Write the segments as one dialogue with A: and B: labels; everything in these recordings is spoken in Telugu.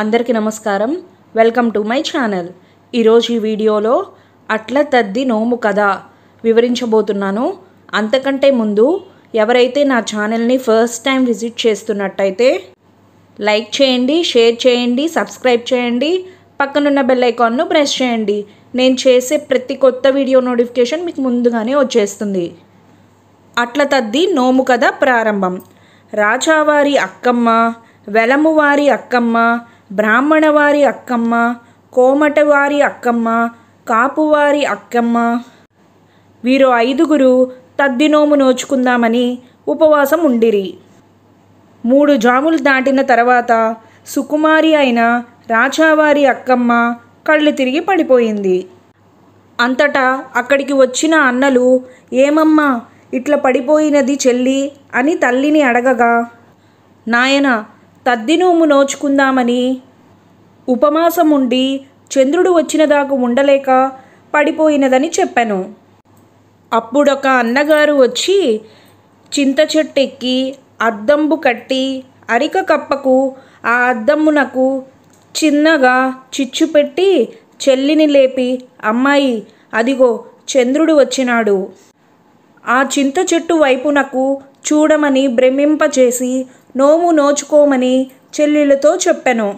A: అందరికీ నమస్కారం వెల్కమ్ టు మై ఛానల్ ఈరోజు ఈ వీడియోలో అట్ల తద్ది నోము కథ వివరించబోతున్నాను అంతకంటే ముందు ఎవరైతే నా ఛానల్ని ఫస్ట్ టైం విజిట్ చేస్తున్నట్టయితే లైక్ చేయండి షేర్ చేయండి సబ్స్క్రైబ్ చేయండి పక్కనున్న బెల్ ఐకాన్ను ప్రెస్ చేయండి నేను చేసే ప్రతి కొత్త వీడియో నోటిఫికేషన్ మీకు ముందుగానే వచ్చేస్తుంది అట్ల తద్ది నోము కథ ప్రారంభం రాజావారి అక్కమ్మ వెలమువారి అక్కమ్మ బ్రాహ్మణవారి అక్కమ్మ కోమటవారి అక్కమ్మ కాపువారి అక్కమ్మ వీరు ఐదుగురు తద్దినోము నోచుకుందామని ఉపవాసం ఉండిరి మూడు జాములు దాటిన తర్వాత సుకుమారి అయిన రాజావారి అక్కమ్మ కళ్ళు తిరిగి పడిపోయింది అంతటా అక్కడికి వచ్చిన అన్నలు ఏమమ్మా ఇట్లా పడిపోయినది చెల్లి అని తల్లిని అడగగా నాయన తద్దినూము నోచుకుందామని ఉపమాసం ఉండి చంద్రుడు వచ్చిన దాకా ఉండలేక పడిపోయినదని చెప్పాను అప్పుడొక అన్నగారు వచ్చి చింత చెట్టెక్కి అద్దంబు కట్టి అరిక కప్పకు ఆ అద్దమ్మునకు చిన్నగా చిచ్చు పెట్టి చెల్లిని లేపి అమ్మాయి అదిగో చంద్రుడు వచ్చినాడు ఆ చింత చెట్టు వైపునకు చూడమని భ్రమింపజేసి నోము నోచుకోమని చెల్లెలతో చెప్పెను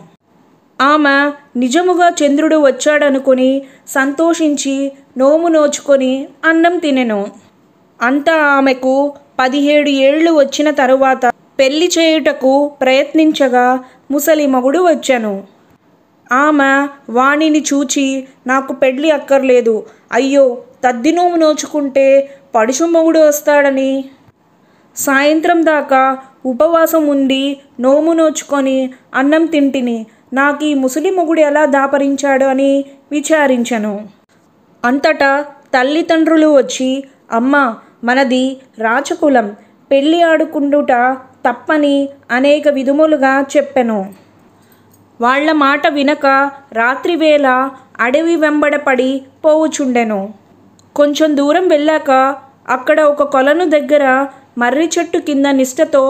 A: ఆమె నిజముగా చంద్రుడు వచ్చాడనుకుని సంతోషించి నోము నోచుకొని అన్నం తినెను అంతా ఆమెకు పదిహేడు ఏళ్ళు వచ్చిన తరువాత పెళ్లి చేయుటకు ప్రయత్నించగా ముసలి మగుడు వచ్చాను ఆమె వాణిని చూచి నాకు పెళ్ళి అక్కర్లేదు అయ్యో తద్దినోము నోచుకుంటే పడుచు మగుడు వస్తాడని సాయంత్రం దాకా ఉపవాసం ఉండి నోము నోచుకొని అన్నం తింటిని నాకు ఈ ముసలి మొగుడు ఎలా దాపరించాడు అని విచారించను అంతటా తల్లిదండ్రులు వచ్చి అమ్మ మనది రాచకులం పెళ్ళి ఆడుకుండుట తప్పని అనేక విధములుగా చెప్పెను వాళ్ల మాట వినక రాత్రివేళ అడవి వెంబడపడి పోవుచుండెను కొంచెం దూరం వెళ్ళాక అక్కడ ఒక కొలను దగ్గర మర్రి చెట్టు కింద నిష్టతో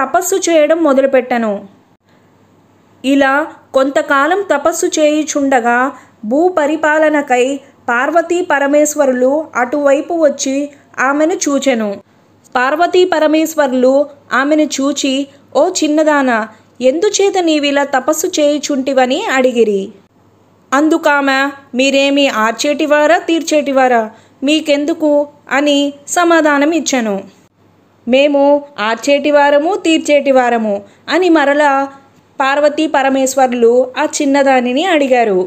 A: తపస్సు చేయడం మొదలుపెట్టను ఇలా కొంతకాలం తపస్సు చేయుచుండగా భూపరిపాలనకై పార్వతీ పరమేశ్వరులు అటువైపు వచ్చి ఆమెను చూచెను పార్వతీ పరమేశ్వరులు ఆమెను చూచి ఓ చిన్నదాన ఎందుచేత నీవిలా తపస్సు చేయుచుంటివని అడిగిరి అందుకామె మీరేమి ఆర్చేటివారా తీర్చేటివారా మీకెందుకు అని సమాధానం ఇచ్చాను మేము ఆర్చేటి వారము తీర్చేటి వారము అని మరలా పార్వతీ పరమేశ్వరులు ఆ చిన్నదానిని అడిగారు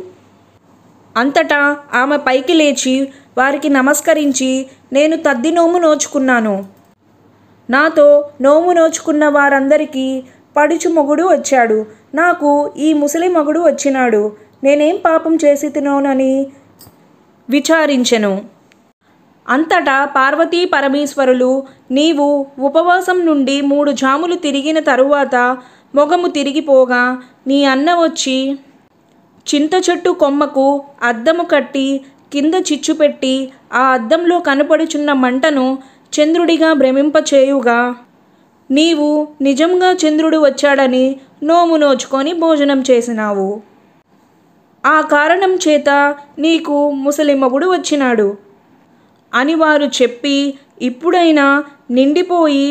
A: అంతటా ఆమె పైకి లేచి వారికి నమస్కరించి నేను తద్ది నోము నోచుకున్నాను నాతో నోము నోచుకున్న వారందరికీ పడుచు మొగుడు వచ్చాడు నాకు ఈ ముసలి మొగుడు వచ్చినాడు నేనేం పాపం చేసి తినోనని విచారించెను అంతటా పార్వతీ పరమేశ్వరులు నీవు ఉపవాసం నుండి మూడు జాములు తిరిగిన తరువాత మొగము తిరిగిపోగా నీ అన్న వచ్చి చింత చెట్టు కొమ్మకు అద్దము కట్టి కింద చిచ్చు పెట్టి ఆ అద్దంలో కనపడుచున్న మంటను చంద్రుడిగా భ్రమింపచేయుగా నీవు నిజంగా చంద్రుడు వచ్చాడని నోము నోచుకొని భోజనం చేసినావు ఆ కారణం చేత నీకు ముసలి మగుడు వచ్చినాడు అని వారు చెప్పి ఇప్పుడైనా నిండిపోయి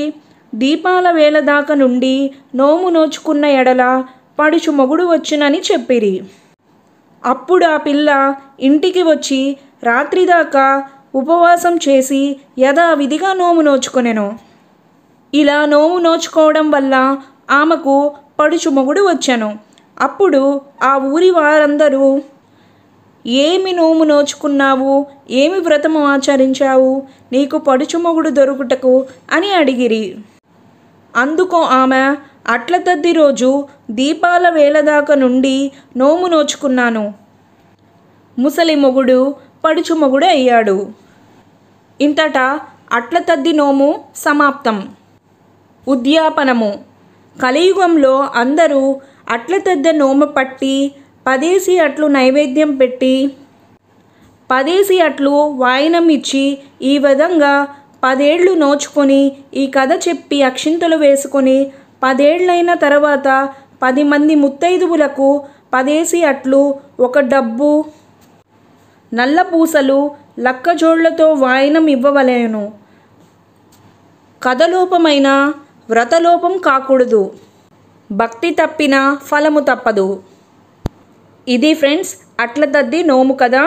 A: దీపాల వేళ దాకా నుండి నోము నోచుకున్న ఎడల పడుచు మొగుడు వచ్చునని చెప్పిరి అప్పుడు ఆ పిల్ల ఇంటికి వచ్చి రాత్రి దాకా ఉపవాసం చేసి యథావిధిగా నోము నోచుకునెను ఇలా నోము నోచుకోవడం వల్ల ఆమెకు పడుచు మొగుడు వచ్చాను అప్పుడు ఆ ఊరి వారందరూ ఏమి నోము నోచుకున్నావు ఏమి వ్రతము ఆచరించావు నీకు పడుచుమొగుడు దొరుకుటకు అని అడిగిరి అందుకో ఆమె అట్ల తద్ది రోజు దీపాల వేలదాక నుండి నోము నోచుకున్నాను ముసలి మొగుడు పడుచుమొగుడు అయ్యాడు ఇంతటా అట్ల తద్ది నోము సమాప్తం ఉద్యాపనము కలియుగంలో అందరూ అట్ల తద్ద నోమ పట్టి పదేసి అట్లు నైవేద్యం పెట్టి పదేసి అట్లు వాయినం ఇచ్చి ఈ విధంగా పదేళ్లు నోచుకొని ఈ కథ చెప్పి అక్షింతలు వేసుకొని పదేళ్లైన తర్వాత పది మంది ముత్తైదువులకు పదేసి అట్లు ఒక డబ్బు నల్ల పూసలు లక్కజోళ్లతో వాయినం ఇవ్వవలేను కథలోపమైన వ్రతలోపం కాకూడదు భక్తి తప్పిన ఫలము తప్పదు ఇది ఫ్రెండ్స్ అట్ల తద్ది నోము కదా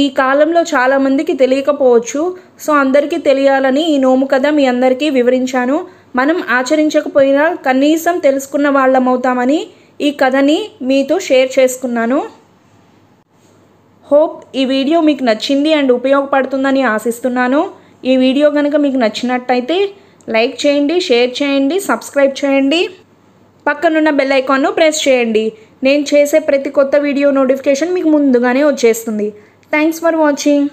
A: ఈ కాలంలో చాలామందికి తెలియకపోవచ్చు సో అందరికీ తెలియాలని ఈ నోము కథ మీ అందరికీ వివరించాను మనం ఆచరించకపోయినా కనీసం తెలుసుకున్న వాళ్ళమవుతామని ఈ కథని మీతో షేర్ చేసుకున్నాను హోప్ ఈ వీడియో మీకు నచ్చింది అండ్ ఉపయోగపడుతుందని ఆశిస్తున్నాను ఈ వీడియో కనుక మీకు నచ్చినట్టయితే లైక్ చేయండి షేర్ చేయండి సబ్స్క్రైబ్ చేయండి పక్కనున్న బెల్ ఐకాన్ను ప్రెస్ చేయండి నేను చేసే ప్రతి కొత్త వీడియో నోటిఫికేషన్ మీకు ముందుగానే వచ్చేస్తుంది థ్యాంక్స్ ఫర్ వాచింగ్